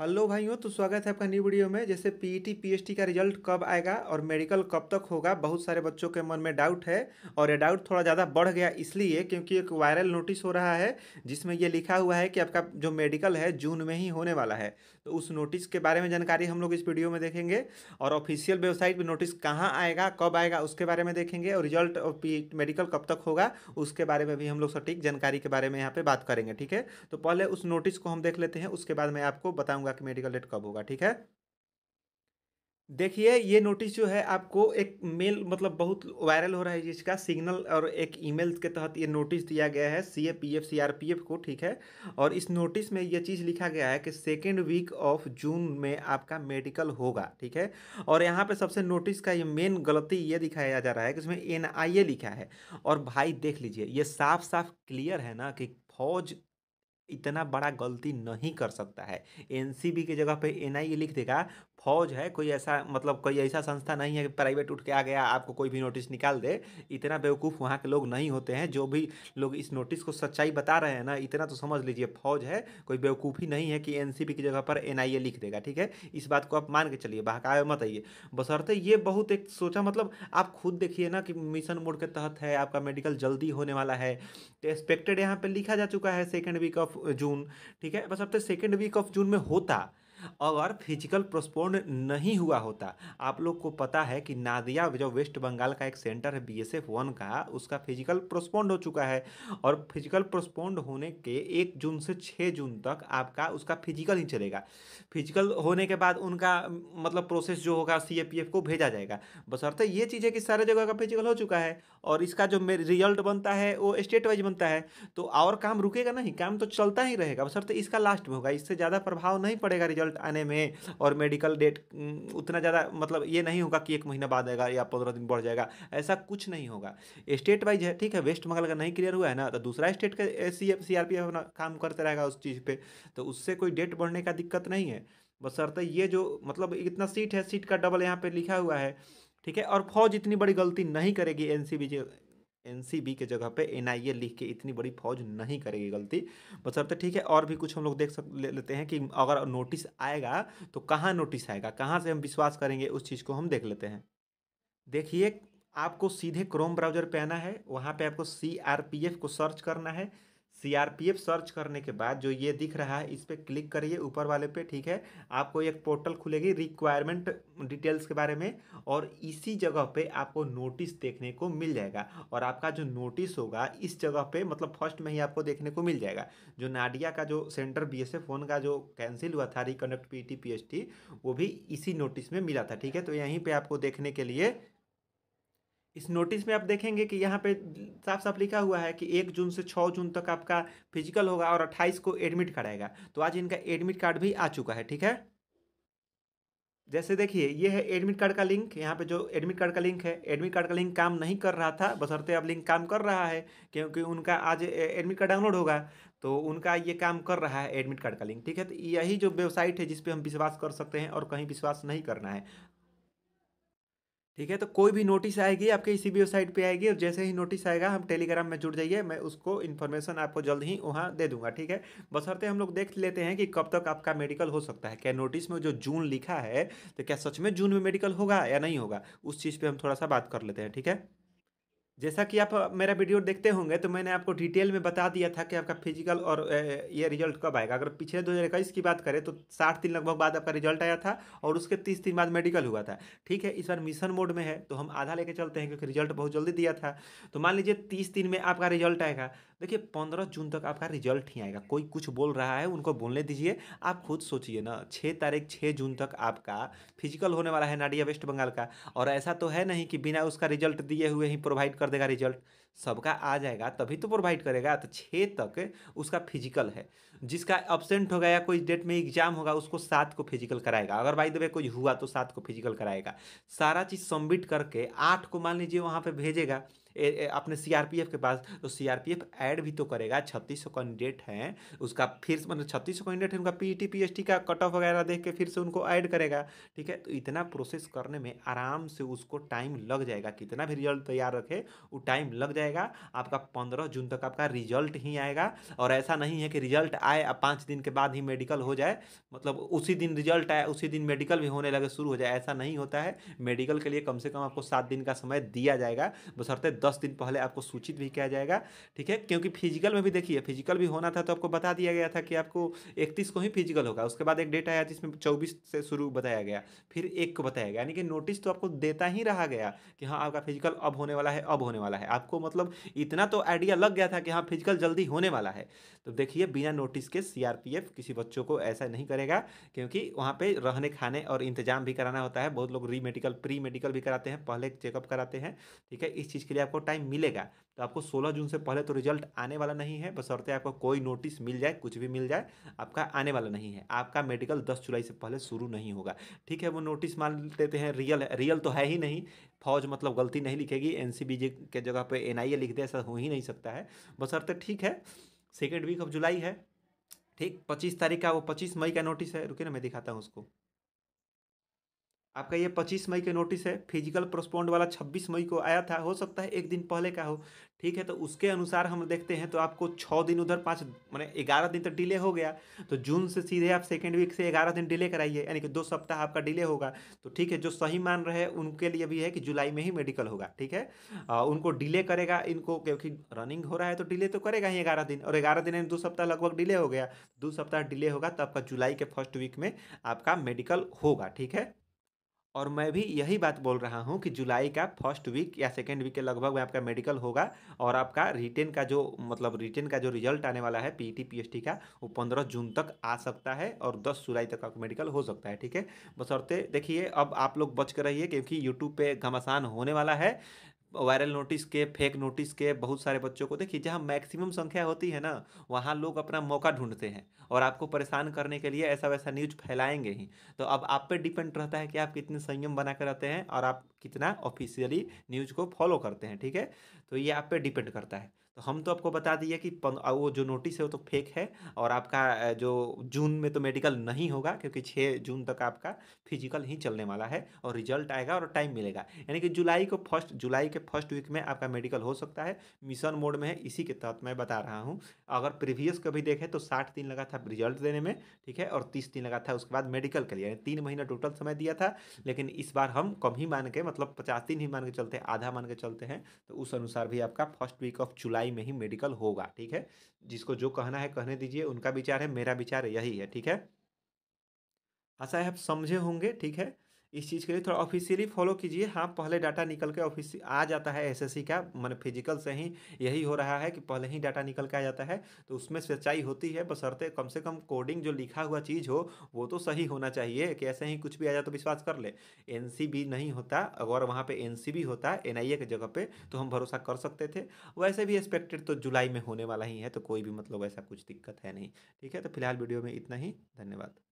hello भाइयों तो स्वागत है आपका न्यू वीडियो में जैसे पीईटी पीएचटी e का रिजल्ट कब आएगा और मेडिकल कब तक होगा बहुत सारे बच्चों के मन में डाउट है और ये डाउट थोड़ा ज़्यादा बढ़ गया इसलिए क्योंकि एक वायरल नोटिस हो रहा है जिसमें ये लिखा हुआ है कि आपका जो मेडिकल है जून में ही होने वाला है तो उस नोटिस के बारे में जानकारी हम लोग इस वीडियो में देखेंगे और ऑफिशियल वेबसाइट पर नोटिस कहाँ आएगा कब आएगा उसके बारे में देखेंगे और रिजल्ट और मेडिकल कब तक होगा उसके बारे में भी हम लोग सटीक जानकारी के बारे में यहाँ पर बात करेंगे ठीक है तो पहले उस नोटिस को हम देख लेते हैं उसके बाद मैं आपको बताऊँगा होगा कि मेडिकल डेट कब होगा ठीक है देखिए ये नोटिस जो है आपको एक मेल मतलब बहुत वायरल हो रहा है जिसका सिग्नल और एक ईमेल के तहत ये नोटिस दिया गया है C A P F C R P F को ठीक है और इस नोटिस में ये चीज़ लिखा गया है कि सेकेंड वीक ऑफ जून में आपका मेडिकल होगा ठीक है और यहाँ पे सबसे नोटिस का ये मेन गलती ये दिखाया जा रहा है कि इसमें एन लिखा है और भाई देख लीजिए ये साफ साफ क्लियर है ना कि फौज इतना बड़ा गलती नहीं कर सकता है एनसीबी की जगह पे एनआईए लिख देगा फौज है कोई ऐसा मतलब कोई ऐसा संस्था नहीं है कि प्राइवेट उठ के आ गया आपको कोई भी नोटिस निकाल दे इतना बेवकूफ़ वहाँ के लोग नहीं होते हैं जो भी लोग इस नोटिस को सच्चाई बता रहे हैं ना इतना तो समझ लीजिए फौज है कोई बेवकूफ़ी नहीं है कि एन की जगह पर एन लिख देगा ठीक है इस बात को आप मान के चलिए बाका मत आइए बसरते ये बहुत एक सोचा मतलब आप खुद देखिए ना कि मिशन मोड के तहत है आपका मेडिकल जल्दी होने वाला है तो एक्सपेक्टेड यहाँ पर लिखा जा चुका है second week of June uh, ठीक है बस अब तक सेकेंड वीक ऑफ जून में होता अगर फिजिकल प्रोस्पोन नहीं हुआ होता आप लोग को पता है कि नादिया जो वेस्ट बंगाल का एक सेंटर है बी एस एफ वन का उसका फिजिकल प्रोस्पोन्ड हो चुका है और फिजिकल प्रोस्पोन्ड होने के एक जून से छः जून तक आपका उसका फिजिकल ही चलेगा फिजिकल होने के बाद उनका मतलब प्रोसेस जो होगा सी को भेजा जाएगा बसरते ये चीज़ है कि सारे जगह का फिजिकल हो चुका है और इसका जो रिजल्ट बनता है वो स्टेट वाइज बनता है तो और काम रुकेगा नहीं काम तो चलता ही रहेगा बसरते इसका लास्ट में होगा इससे ज़्यादा प्रभाव नहीं पड़ेगा रिजल्ट रिजल्ट आने में और मेडिकल डेट उतना ज़्यादा मतलब ये नहीं होगा कि एक महीना बाद आएगा या पंद्रह दिन बढ़ जाएगा ऐसा कुछ नहीं होगा स्टेट वाइज है ठीक है वेस्ट बंगाल का नहीं क्लियर हुआ है ना तो दूसरा स्टेट का C F C R P F अपना काम करते रहेगा उस चीज़ पर तो उससे कोई डेट बढ़ने का दिक्कत नहीं है बस बसरते ये जो मतलब इतना सीट है सीट का डबल यहाँ पे लिखा हुआ है ठीक है और फौज इतनी बड़ी गलती नहीं करेगी एन सी बी एनसीबी के जगह पे एनआईए लिख के इतनी बड़ी फौज नहीं करेगी गलती बस अब तो ठीक है और भी कुछ हम लोग देख सक ले, लेते हैं कि अगर नोटिस आएगा तो कहाँ नोटिस आएगा कहाँ से हम विश्वास करेंगे उस चीज़ को हम देख लेते हैं देखिए आपको सीधे क्रोम ब्राउजर पे आना है वहाँ पे आपको सी को सर्च करना है सीआरपीएफ सर्च करने के बाद जो ये दिख रहा है इस पर क्लिक करिए ऊपर वाले पे ठीक है आपको एक पोर्टल खुलेगी रिक्वायरमेंट डिटेल्स के बारे में और इसी जगह पे आपको नोटिस देखने को मिल जाएगा और आपका जो नोटिस होगा इस जगह पे मतलब फर्स्ट में ही आपको देखने को मिल जाएगा जो नाडिया का जो सेंटर बी एस फोन का जो कैंसिल हुआ था रिकनेक्ट पी टी वो भी इसी नोटिस में मिला था ठीक है तो यहीं पर आपको देखने के लिए इस नोटिस में आप देखेंगे कि यहाँ पे साफ साफ लिखा हुआ है कि एक जून से छः जून तक आपका फिजिकल होगा और अट्ठाईस को एडमिट कराएगा तो आज इनका एडमिट कार्ड भी आ चुका है ठीक है जैसे देखिए ये है एडमिट कार्ड का लिंक यहाँ पे जो एडमिट कार्ड का लिंक है एडमिट कार्ड का लिंक काम नहीं कर रहा था बसरते अब लिंक काम कर रहा है क्योंकि उनका आज एडमिट कार्ड डाउनलोड होगा तो उनका ये काम कर रहा है एडमिट कार्ड का लिंक ठीक है तो यही जो वेबसाइट है जिसपे हम विश्वास कर सकते हैं और कहीं विश्वास नहीं करना है ठीक है तो कोई भी नोटिस आएगी आपके इसी e वेबसाइट पे आएगी और जैसे ही नोटिस आएगा हम टेलीग्राम में जुड़ जाइए मैं उसको इन्फॉर्मेशन आपको जल्द ही वहाँ दे दूंगा ठीक है बसरते हम लोग देख लेते हैं कि कब तक आपका मेडिकल हो सकता है क्या नोटिस में जो जून लिखा है तो क्या सच में जून में मेडिकल होगा या नहीं होगा उस चीज़ पर हम थोड़ा सा बात कर लेते हैं ठीक है जैसा कि आप मेरा वीडियो देखते होंगे तो मैंने आपको डिटेल में बता दिया था कि आपका फिजिकल और ये रिजल्ट कब आएगा अगर पिछले दो हज़ार इक्कीस की बात करें तो साठ दिन लगभग बाद आपका रिजल्ट आया था और उसके तीस दिन बाद मेडिकल हुआ था ठीक है इस बार मिशन मोड में है तो हम आधा लेके चलते हैं क्योंकि रिजल्ट बहुत जल्दी दिया था तो मान लीजिए तीस दिन में आपका रिजल्ट आएगा देखिए पंद्रह जून तक आपका रिजल्ट ही आएगा कोई कुछ बोल रहा है उनको बोलने दीजिए आप खुद सोचिए ना छः तारीख छः जून तक आपका फिजिकल होने वाला है नाडिया वेस्ट बंगाल का और ऐसा तो है नहीं कि बिना उसका रिजल्ट दिए हुए ही प्रोवाइड कर देगा रिजल्ट सबका आ जाएगा तभी तो प्रोवाइड करेगा तो छः तक उसका फिजिकल है जिसका एबसेंट होगा या कोई डेट में एग्जाम होगा उसको सात को फिजिकल कराएगा अगर भाई दबे कुछ हुआ तो सात को फिजिकल कराएगा सारा चीज़ सबमिट करके आठ को मान लीजिए वहाँ पर भेजेगा अपने सीआरपीएफ के पास तो सीआरपीएफ ऐड भी तो करेगा छत्तीस सौ कैंडिडेट हैं उसका फिर से मतलब छत्तीस सौ कैंडिडेट है उनका पीईटी पीएचटी e का कट ऑफ वगैरह देख के फिर से उनको ऐड करेगा ठीक है तो इतना प्रोसेस करने में आराम से उसको टाइम लग जाएगा कितना भी रिजल्ट तैयार रखे वो टाइम लग जाएगा आपका पंद्रह जून तक आपका रिजल्ट ही आएगा और ऐसा नहीं है कि रिजल्ट आए पाँच दिन के बाद ही मेडिकल हो जाए मतलब उसी दिन रिजल्ट आए उसी दिन मेडिकल भी होने लगे शुरू हो जाए ऐसा नहीं होता है मेडिकल के लिए कम से कम आपको सात दिन का समय दिया जाएगा बसरते दस दिन पहले आपको सूचित भी किया जाएगा ठीक है क्योंकि फिजिकल में भी देखिए फिजिकल भी होना था तो आपको बता दिया गया था कि आपको इकतीस को ही फिजिकल होगा उसके बाद एक डेट आया जिसमें चौबीस से शुरू बताया गया फिर एक को बताया गया यानी कि नोटिस तो आपको देता ही रहा गया कि हाँ आपका फिजिकल अब होने वाला है अब होने वाला है आपको मतलब इतना तो आइडिया लग गया था कि हाँ फिजिकल जल्दी होने वाला है तो देखिए बिना नोटिस के सीआरपीएफ किसी बच्चों को ऐसा नहीं करेगा क्योंकि वहाँ पे रहने खाने और इंतजाम भी कराना होता है बहुत लोग री मेडिकल प्री मेडिकल भी कराते हैं पहले चेकअप कराते हैं ठीक है इस चीज़ के लिए आपको टाइम मिलेगा तो आपको 16 जून से पहले तो रिजल्ट आने वाला नहीं है बसरते आपको कोई नोटिस मिल जाए कुछ भी मिल जाए आपका आने वाला नहीं है आपका मेडिकल 10 जुलाई से पहले शुरू नहीं होगा ठीक है वो नोटिस मान लेते हैं रियल है रियल तो है ही नहीं फौज मतलब गलती नहीं लिखेगी एन के जगह पर एन लिख दे ऐसा हो ही नहीं सकता है बसरते ठीक है सेकेंड वीक ऑफ जुलाई है ठीक पच्चीस तारीख का वो पच्चीस मई का नोटिस है रुके ना मैं दिखाता हूँ उसको आपका ये पच्चीस मई के नोटिस है फिजिकल प्रोस्पोन्ड वाला छब्बीस मई को आया था हो सकता है एक दिन पहले का हो ठीक है तो उसके अनुसार हम देखते हैं तो आपको छः दिन उधर पाँच मैंने ग्यारह दिन तो डिले हो गया तो जून से सीधे आप सेकेंड वीक से ग्यारह दिन डिले कराइए यानी कि दो सप्ताह आपका डिले होगा तो ठीक है जो सही मान रहे उनके लिए भी है कि जुलाई में ही मेडिकल होगा ठीक है आ, उनको डिले करेगा इनको क्योंकि रनिंग हो रहा है तो डिले तो करेगा ही ग्यारह दिन और ग्यारह दिन यानी दो सप्ताह लगभग डिले हो गया दो सप्ताह डिले होगा तो आपका जुलाई के फर्स्ट वीक में आपका मेडिकल होगा ठीक है और मैं भी यही बात बोल रहा हूँ कि जुलाई का फर्स्ट वीक या सेकेंड वीक के लगभग में आपका मेडिकल होगा और आपका रिटेन का जो मतलब रिटेन का जो रिजल्ट आने वाला है पीईटी टी का वो पंद्रह जून तक आ सकता है और दस जुलाई तक आपका मेडिकल हो सकता है ठीक है बस बसौरते देखिए अब आप लोग बच कर रहिए क्योंकि यूट्यूब पर घमासान होने वाला है वायरल नोटिस के फेक नोटिस के बहुत सारे बच्चों को देखिए जहाँ मैक्सिमम संख्या होती है ना वहाँ लोग अपना मौका ढूंढते हैं और आपको परेशान करने के लिए ऐसा वैसा न्यूज फैलाएंगे ही तो अब आप पे डिपेंड रहता है कि आप कितने संयम बना कर रहते हैं और आप कितना ऑफिशियली न्यूज को फॉलो करते हैं ठीक है तो ये आप पे डिपेंड करता है हम तो आपको बता दिए कि वो जो नोटिस है वो तो फेक है और आपका जो जून में तो मेडिकल नहीं होगा क्योंकि छः जून तक आपका फिजिकल ही चलने वाला है और रिजल्ट आएगा और टाइम मिलेगा यानी कि जुलाई को फर्स्ट जुलाई के फर्स्ट वीक में आपका मेडिकल हो सकता है मिशन मोड में है इसी के तहत मैं बता रहा हूँ अगर प्रीवियस कभी देखें तो साठ दिन लगा था रिजल्ट देने में ठीक है और तीस दिन लगा था उसके बाद मेडिकल के लिए यानी तीन महीना टोटल समय दिया था लेकिन इस बार हम कम ही मान के मतलब पचास दिन ही मान के चलते आधा मान के चलते हैं तो उस अनुसार भी आपका फर्स्ट वीक ऑफ जुलाई जुलाई में ही मेडिकल होगा ठीक है जिसको जो कहना है कहने दीजिए उनका विचार है मेरा विचार यही है ठीक है आशा है आप समझे होंगे ठीक है इस चीज़ के लिए थोड़ा ऑफिशियली फॉलो कीजिए हाँ पहले डाटा निकल के ऑफिस आ जाता है एसएससी का मैंने फिजिकल से ही यही हो रहा है कि पहले ही डाटा निकल के आ जाता है तो उसमें सच्चाई होती है बसरते कम से कम कोडिंग जो लिखा हुआ चीज़ हो वो तो सही होना चाहिए कि ऐसे ही कुछ भी आ जाए तो विश्वास कर ले एन नहीं होता अगर वहाँ पर एन होता एन के जगह पर तो हम भरोसा कर सकते थे वैसे भी एक्सपेक्टेड तो जुलाई में होने वाला ही है तो कोई भी मतलब ऐसा कुछ दिक्कत है नहीं ठीक है तो फिलहाल वीडियो में इतना ही धन्यवाद